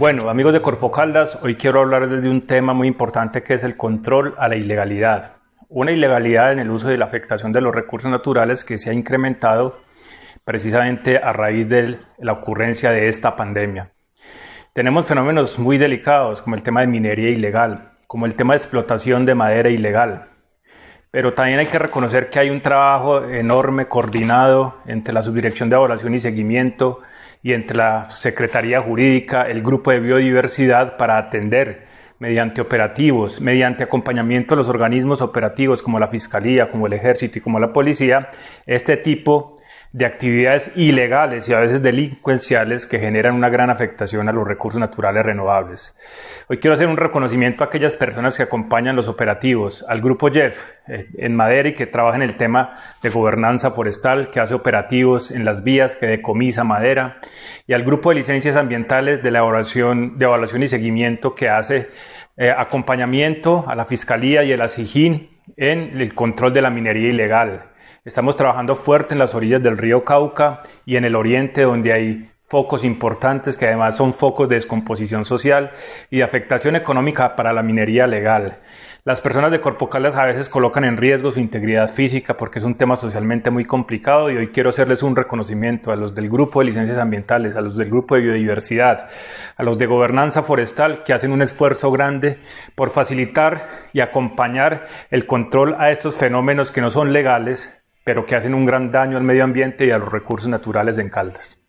Bueno, amigos de Corpo Caldas, hoy quiero hablarles de un tema muy importante que es el control a la ilegalidad. Una ilegalidad en el uso y la afectación de los recursos naturales que se ha incrementado precisamente a raíz de la ocurrencia de esta pandemia. Tenemos fenómenos muy delicados como el tema de minería ilegal, como el tema de explotación de madera ilegal, pero también hay que reconocer que hay un trabajo enorme coordinado entre la Subdirección de Evaluación y Seguimiento y entre la Secretaría Jurídica, el Grupo de Biodiversidad para atender mediante operativos, mediante acompañamiento de los organismos operativos como la Fiscalía, como el Ejército y como la Policía, este tipo de actividades ilegales y a veces delincuenciales que generan una gran afectación a los recursos naturales renovables. Hoy quiero hacer un reconocimiento a aquellas personas que acompañan los operativos, al grupo Jeff eh, en Madera y que trabaja en el tema de gobernanza forestal, que hace operativos en las vías, que decomisa madera, y al grupo de licencias ambientales de elaboración, de evaluación y seguimiento que hace eh, acompañamiento a la Fiscalía y a la en el control de la minería ilegal Estamos trabajando fuerte en las orillas del río Cauca y en el oriente donde hay focos importantes que además son focos de descomposición social y de afectación económica para la minería legal. Las personas de Corpocaldas a veces colocan en riesgo su integridad física porque es un tema socialmente muy complicado y hoy quiero hacerles un reconocimiento a los del grupo de licencias ambientales, a los del grupo de biodiversidad, a los de gobernanza forestal que hacen un esfuerzo grande por facilitar y acompañar el control a estos fenómenos que no son legales pero que hacen un gran daño al medio ambiente y a los recursos naturales en Caldas.